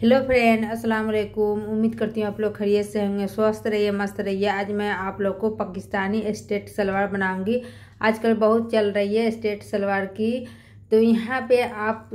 hello friend अस्सलाम वालेकुम उम्मीद करती हूँ आप लोग खरीय से होंगे स्वस्थ रहिए मस्त रहिए आज मैं आप लोग को पाकिस्तानी स्टेट सलवार बनाऊंगी आजकल बहुत चल रही है स्टेट सलवार की तो यहाँ पे आप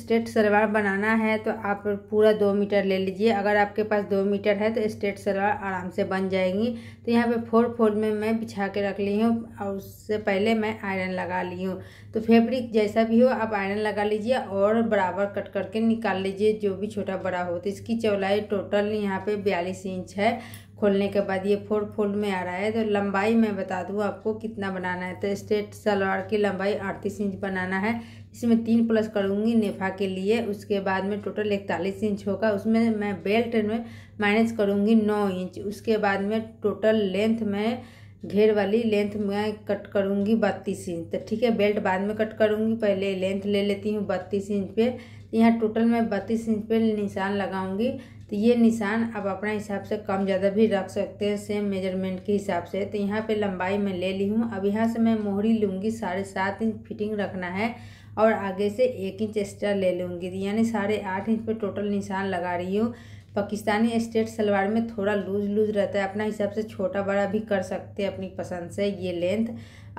स्ट्रेट सलवार बनाना है तो आप पूरा दो मीटर ले लीजिए अगर आपके पास दो मीटर है तो स्ट्रेट सलवार आराम से बन जाएगी तो यहाँ पे फोर फोर में मैं बिछा के रख ली हूँ और उससे पहले मैं आयरन लगा ली हूँ तो फैब्रिक जैसा भी हो आप आयरन लगा लीजिए और बराबर कट करके निकाल लीजिए जो भी छोटा बड़ा हो तो इसकी चौलाई टोटल यहाँ पर बयालीस इंच है खोलने के बाद ये फोर फोल्ड में आ रहा है तो लंबाई मैं बता दूँ आपको कितना बनाना है तो स्ट्रेट सलवार की लंबाई अड़तीस इंच बनाना है इसमें तीन प्लस करूँगी नेफा के लिए उसके बाद में टोटल इकतालीस इंच होगा उसमें मैं बेल्ट में माइनस करूँगी नौ इंच उसके बाद में टोटल लेंथ में घेर वाली लेंथ मैं कट करूँगी बत्तीस इंच तो ठीक है बेल्ट बाद में कट करूँगी पहले लेंथ ले लेती हूँ बत्तीस इंच पे यहाँ टोटल मैं बत्तीस इंच पे निशान लगाऊँगी तो ये निशान आप अपने हिसाब से कम ज़्यादा भी रख सकते हैं सेम मेजरमेंट के हिसाब से तो यहाँ पे लंबाई में ले ली हूँ अब यहाँ से मैं मोहरी लूँगी साढ़े सात इंच फिटिंग रखना है और आगे से एक इंच एक्स्ट्रा ले लूँगी यानी साढ़े आठ इंच पे टोटल निशान लगा रही हूँ पाकिस्तानी स्टेट सलवार में थोड़ा लूज लूज रहता है अपना हिसाब से छोटा बड़ा भी कर सकते हैं अपनी पसंद से ये लेंथ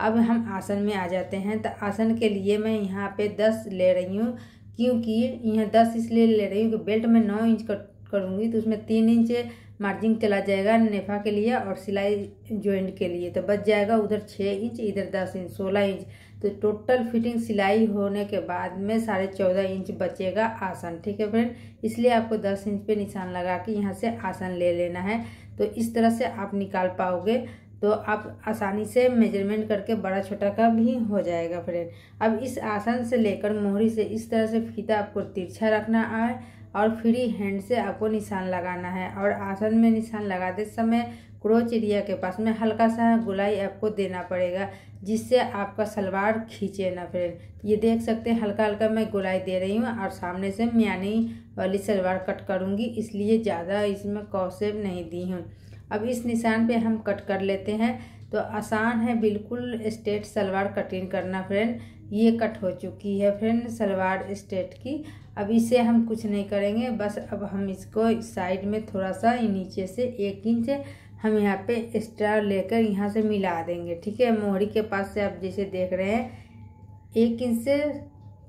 अब हम आसन में आ जाते हैं तो आसन के लिए मैं यहाँ पर दस ले रही हूँ क्योंकि यहाँ दस इसलिए ले रही हूँ कि बेल्ट में नौ इंच का करूँगी तो उसमें तीन इंच मार्जिन चला जाएगा नेफा के लिए और सिलाई ज्वाइंट के लिए तो बच जाएगा उधर छः इंच इधर दस इंच सोलह इंच तो टोटल फिटिंग सिलाई होने के बाद में साढ़े चौदह इंच बचेगा आसन ठीक है फ्रेंड इसलिए आपको दस इंच पे निशान लगा के यहाँ से आसन ले लेना है तो इस तरह से आप निकाल पाओगे तो आप आसानी से मेजरमेंट करके बड़ा छोटा का भी हो जाएगा फ्रेंड अब इस आसन से लेकर मोहरी से इस तरह से फीता आपको तिरछा रखना आए और फ्री हैंड से आपको निशान लगाना है और आसन में निशान लगाते समय क्रोच एरिया के पास में हल्का सा गुलाई आपको देना पड़ेगा जिससे आपका सलवार खींचे ना फ्रेंड ये देख सकते हैं हल्का हल्का मैं गुलाई दे रही हूँ और सामने से म्यानी वाली सलवार कट करूँगी इसलिए ज़्यादा इसमें कौशेप नहीं दी हूँ अब इस निशान पे हम कट कर लेते हैं तो आसान है बिल्कुल स्ट्रेट सलवार कटिंग करना फ्रेंड ये कट हो चुकी है फ्रेंड सलवार स्टेट की अब इसे हम कुछ नहीं करेंगे बस अब हम इसको साइड में थोड़ा सा नीचे से एक इंच हम यहाँ पे एक्स्ट्रा लेकर यहाँ से मिला देंगे ठीक है मोहरी के पास से आप जैसे देख रहे हैं एक इंच से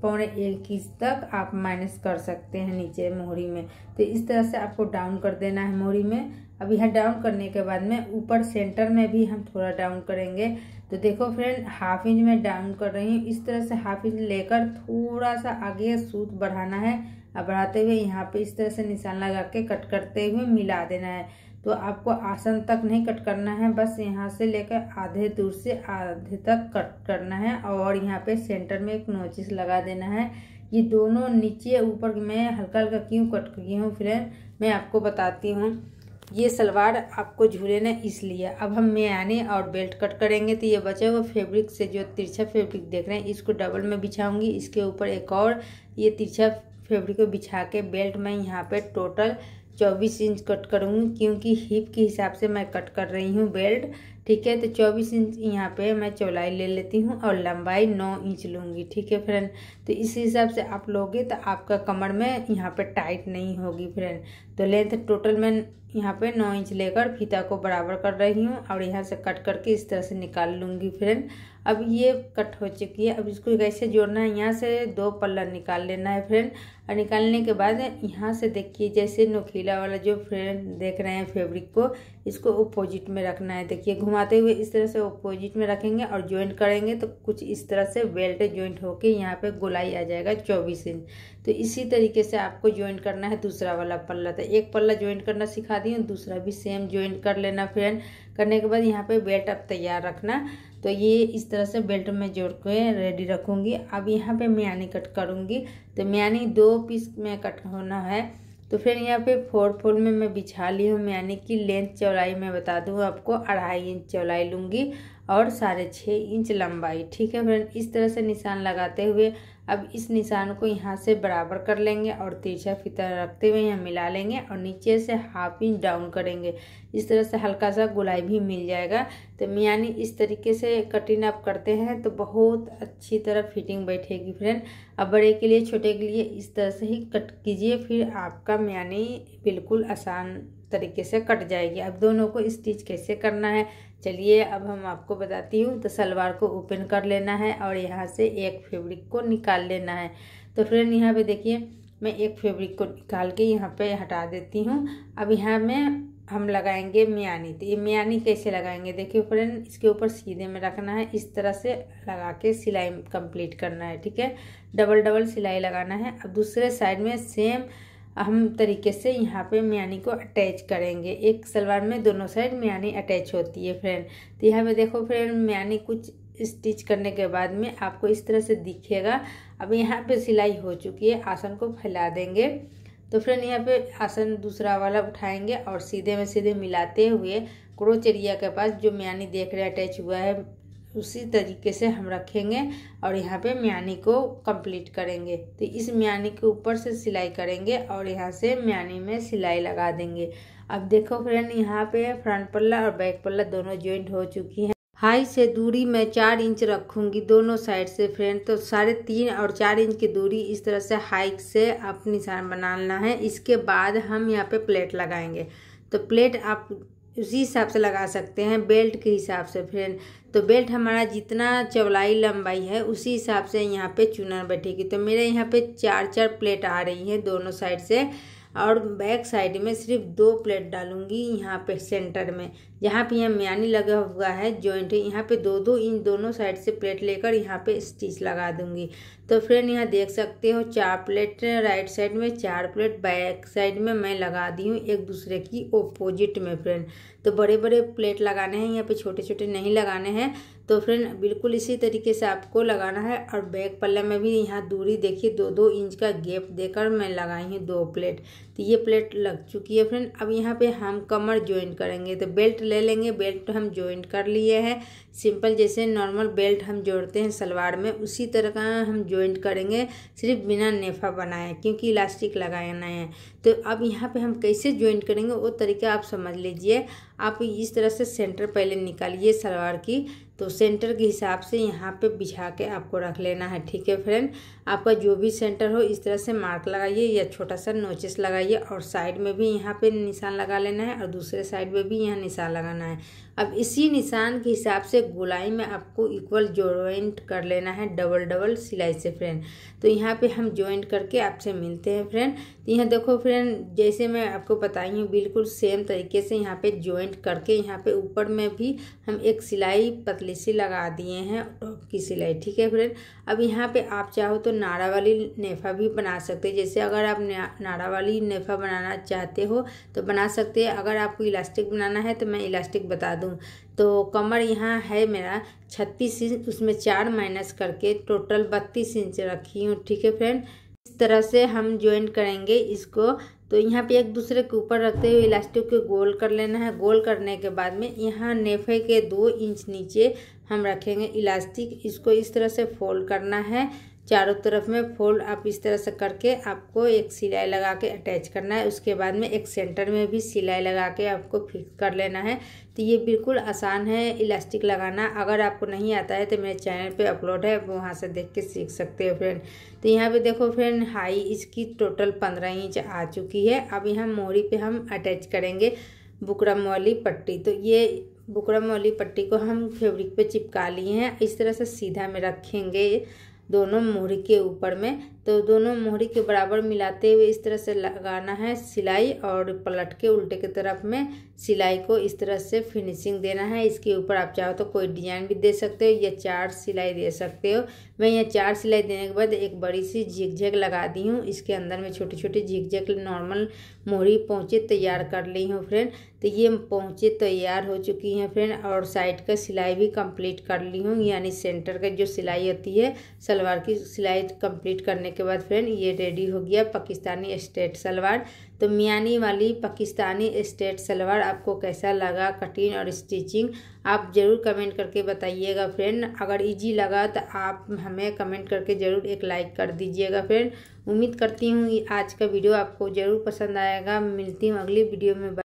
पौने एक इंच तक आप माइनस कर सकते हैं नीचे मोहरी में तो इस तरह से आपको डाउन कर देना है मोहरी में अब यहाँ डाउन करने के बाद में ऊपर सेंटर में भी हम थोड़ा डाउन करेंगे तो देखो फ्रेंड हाफ इंच में डाउन कर रही हूँ इस तरह से हाफ इंच लेकर थोड़ा सा आगे सूत बढ़ाना है और बढ़ाते हुए यहाँ पे इस तरह से निशान लगा के कट करते हुए मिला देना है तो आपको आसन तक नहीं कट करना है बस यहाँ से लेकर आधे दूर से आधे तक कट करना है और यहाँ पे सेंटर में एक नोचिस लगा देना है ये दोनों नीचे ऊपर मैं हल्का हल्का क्यों कट की हूँ फ्रेंड मैं आपको बताती हूँ ये सलवार आपको झूले ना इसलिए अब हम मियाने और बेल्ट कट करेंगे तो ये बचे हुए फेब्रिक से जो तिरछा फेब्रिक देख रहे हैं इसको डबल में बिछाऊंगी इसके ऊपर एक और ये तिरछा फेब्रिक को बिछा के बेल्ट में यहाँ पे टोटल 24 इंच कट करूँगी क्योंकि हिप के हिसाब से मैं कट कर रही हूँ बेल्ट ठीक है तो चौबीस इंच यहाँ पे मैं चौलाई ले लेती हूँ और लंबाई नौ इंच लूँगी ठीक है फ्रेंड तो इस हिसाब से आप लोगे तो आपका कमर में यहाँ पे टाइट नहीं होगी फ्रेंड तो लेंथ टोटल मैं यहाँ पे नौ इंच लेकर फीता को बराबर कर रही हूँ और यहाँ से कट करके इस तरह से निकाल लूँगी फ्रेंड अब ये कट हो चुकी है अब इसको कैसे जोड़ना है यहाँ से दो पल्ला निकाल लेना है फ्रेंड और निकालने के बाद यहाँ से देखिए जैसे नुकीला वाला जो फ्रेंड देख रहे हैं फेब्रिक को इसको ओपोजिट में रखना है देखिए घुमाते हुए इस तरह से ओपोजिट में रखेंगे और ज्वाइंट करेंगे तो कुछ इस तरह से बेल्ट ज्वाइंट होके यहाँ पे गोलाई आ जाएगा चौबीस इंच तो इसी तरीके से आपको ज्वाइंट करना है दूसरा वाला पल्ला तो एक पल्ला ज्वाइंट करना सिखा दी दूसरा भी सेम ज्वाइंट कर लेना फ्रेंड करने के बाद यहाँ पे बेल्ट आप तैयार रखना तो ये इस तरह से बेल्ट में जोड़ के रेडी रखूँगी अब यहाँ पे म्यानी कट करूँगी तो म्यानी दो पीस में कट होना है तो फिर यहाँ पे फोर फोर में मैं बिछा ली हूँ यानी कि लेंथ चौड़ाई मैं बता दूँ आपको अढ़ाई इंच चौड़ाई लूँगी और साढ़े छः इंच लंबाई ठीक है फ्रेंड इस तरह से निशान लगाते हुए अब इस निशान को यहाँ से बराबर कर लेंगे और तिरछा फितर रखते हुए यहाँ मिला लेंगे और नीचे से हाफ इंच डाउन करेंगे इस तरह से हल्का सा गुलाई भी मिल जाएगा तो मियानी इस तरीके से कटिंग आप करते हैं तो बहुत अच्छी तरह फिटिंग बैठेगी फ्रेंड अब बड़े के लिए छोटे के लिए इस तरह से ही कट कीजिए फिर आपका मियानी बिल्कुल आसान तरीके से कट जाएगी अब दोनों को स्टिच कैसे करना है चलिए अब हम आपको बताती हूँ तो सलवार को ओपन कर लेना है और यहाँ से एक फेब्रिक को निकाल लेना है तो फ्रेंड यहाँ पे देखिए मैं एक फेब्रिक को निकाल के यहाँ पे हटा देती हूँ अब यहाँ में हम लगाएंगे मियानी तो ये मियानी कैसे लगाएंगे देखिए फ्रेंड इसके ऊपर सीधे में रखना है इस तरह से लगा के सिलाई कंप्लीट करना है ठीक है डबल डबल सिलाई लगाना है अब दूसरे साइड में सेम हम तरीके से यहाँ पे मियानी को अटैच करेंगे एक सलवार में दोनों साइड मियानी अटैच होती है फ्रेंड तो यहाँ पे देखो फ्रेंड मियानी कुछ स्टिच करने के बाद में आपको इस तरह से दिखेगा अब यहाँ पे सिलाई हो चुकी है आसन को फैला देंगे तो फ्रेंड यहाँ पे आसन दूसरा वाला उठाएंगे और सीधे में सीधे मिलाते हुए क्रोच एरिया के पास जो मियानी देख रहे अटैच हुआ है उसी तरीके से हम रखेंगे और यहाँ पे म्यानी को कंप्लीट करेंगे तो इस म्यानी के ऊपर से सिलाई करेंगे और यहाँ से म्यानी में सिलाई लगा देंगे अब देखो फ्रेंड यहाँ पे फ्रंट पल्ला और बैक पल्ला दोनों ज्वाइंट हो चुकी है हाई से दूरी मैं चार इंच रखूंगी दोनों साइड से फ्रेंड तो साढ़े तीन और चार इंच की दूरी इस तरह से हाइक से आप निशान बनाना है इसके बाद हम यहाँ पे प्लेट लगाएंगे तो प्लेट आप उसी हिसाब से लगा सकते हैं बेल्ट के हिसाब से फ्रेंड तो बेल्ट हमारा जितना चौलाई लंबाई है उसी हिसाब से यहाँ पे चुनर बैठेगी तो मेरे यहाँ पे चार चार प्लेट आ रही है दोनों साइड से और बैक साइड में सिर्फ दो प्लेट डालूंगी यहाँ पे सेंटर में जहाँ पे यहाँ म्यानी लगा हुआ है जॉइंट यहाँ पे दो दो इंच दोनों साइड से प्लेट लेकर यहाँ पे स्टिच लगा दूंगी तो फ्रेंड यहाँ देख सकते हो चार प्लेट राइट साइड में चार प्लेट बैक साइड में मैं लगा दी हूँ एक दूसरे की ओपोजिट में फ्रेंड तो बड़े बड़े प्लेट लगाने हैं यहाँ पे छोटे छोटे नहीं लगाने हैं तो फ्रेंड बिल्कुल इसी तरीके से आपको लगाना है और बैक पल्ले में भी यहाँ दूरी देखिए दो दो इंच का गेप देकर मैं लगाई हूँ दो प्लेट तो ये प्लेट लग चुकी है फ्रेंड अब यहाँ पे हम कमर ज्वाइन करेंगे तो बेल्ट ले लेंगे बेल्ट तो हम ज्वाइन कर लिए हैं सिंपल जैसे नॉर्मल बेल्ट हम जोड़ते हैं सलवार में उसी तरह का हम ज्वाइन करेंगे सिर्फ बिना नेफा बनाए क्योंकि इलास्टिक लगाना है तो अब यहाँ पे हम कैसे ज्वाइन करेंगे वो तरीका आप समझ लीजिए आप इस तरह से सेंटर पहले निकालिए सलवार की तो सेंटर के हिसाब से यहाँ पे बिछा के आपको रख लेना है ठीक है फ्रेंड आपका जो भी सेंटर हो इस तरह से मार्क लगाइए या छोटा सा नोचेस लगाइए और साइड में भी यहाँ पे निशान लगा लेना है और दूसरे साइड में भी यहाँ निशान लगाना है अब इसी निशान के हिसाब से गोलाई में आपको इक्वल ज्वाइंट कर लेना है डबल डबल सिलाई से फ्रेंड तो यहाँ पर हम ज्वाइंट करके आपसे मिलते हैं फ्रेंड तो यहाँ देखो फ्रेंड जैसे मैं आपको बताई हूँ बिल्कुल सेम तरीके से यहाँ पे ज्वाइंट करके यहाँ पे ऊपर में भी हम एक सिलाई पतली सी लगा दिए हैं टॉप की सिलाई ठीक है फ्रेंड अब यहाँ पे आप चाहो तो नाड़ा वाली नेफा भी बना सकते हैं जैसे अगर आप नाड़ा वाली नेफा बनाना चाहते हो तो बना सकते हैं अगर आपको इलास्टिक बनाना है तो मैं इलास्टिक बता दूँ तो कमर यहाँ है मेरा छत्तीस इंच उसमें चार माइनस करके टोटल बत्तीस इंच रखी हूँ ठीक है फ्रेंड इस तरह से हम ज्वाइन करेंगे इसको तो यहाँ पे एक दूसरे के ऊपर रखते हुए इलास्टिक को गोल कर लेना है गोल करने के बाद में यहाँ नेफे के दो इंच नीचे हम रखेंगे इलास्टिक इसको इस तरह से फोल्ड करना है चारों तरफ में फोल्ड आप इस तरह से करके आपको एक सिलाई लगा के अटैच करना है उसके बाद में एक सेंटर में भी सिलाई लगा के आपको फिक्स कर लेना है तो ये बिल्कुल आसान है इलास्टिक लगाना अगर आपको नहीं आता है तो मेरे चैनल पे अपलोड है वहाँ से देख के सीख सकते हो फ्रेंड तो यहाँ पे देखो फ्रेंड हाई इसकी टोटल पंद्रह इंच आ चुकी है अब यहाँ मोहरी पर हम अटैच करेंगे बुकरम वाली पट्टी तो ये बुकरम वाली पट्टी को हम फेब्रिक पे चिपका लिए हैं इस तरह से सीधा में रखेंगे दोनों मुहर के ऊपर में तो दोनों मोहरी के बराबर मिलाते हुए इस तरह से लगाना है सिलाई और पलट के उल्टे की तरफ में सिलाई को इस तरह से फिनिशिंग देना है इसके ऊपर आप चाहो तो कोई डिजाइन भी दे सकते हो या चार सिलाई दे सकते हो मैं यह चार सिलाई देने के बाद एक बड़ी सी झिकझेक लगा दी हूँ इसके अंदर में छोटी छोटी झिकझेक नॉर्मल मोहरी पहुँचे तैयार कर ली हूँ फ्रेंड तो ये पहुँचे तैयार हो चुकी हैं फ्रेंड और साइड का सिलाई भी कम्प्लीट कर ली हूँ यानी सेंटर का जो सिलाई होती है सलवार की सिलाई कम्प्लीट करने के बाद फ्रेंड ये रेडी हो गया पाकिस्तानी स्टेट सलवार तो मियानी वाली पाकिस्तानी स्टेट सलवार आपको कैसा लगा कटिंग और स्टिचिंग आप ज़रूर कमेंट करके बताइएगा फ्रेंड अगर इजी लगा तो आप हमें कमेंट करके ज़रूर एक लाइक कर दीजिएगा फ्रेंड उम्मीद करती हूँ आज का वीडियो आपको ज़रूर पसंद आएगा मिलती हूँ अगली वीडियो में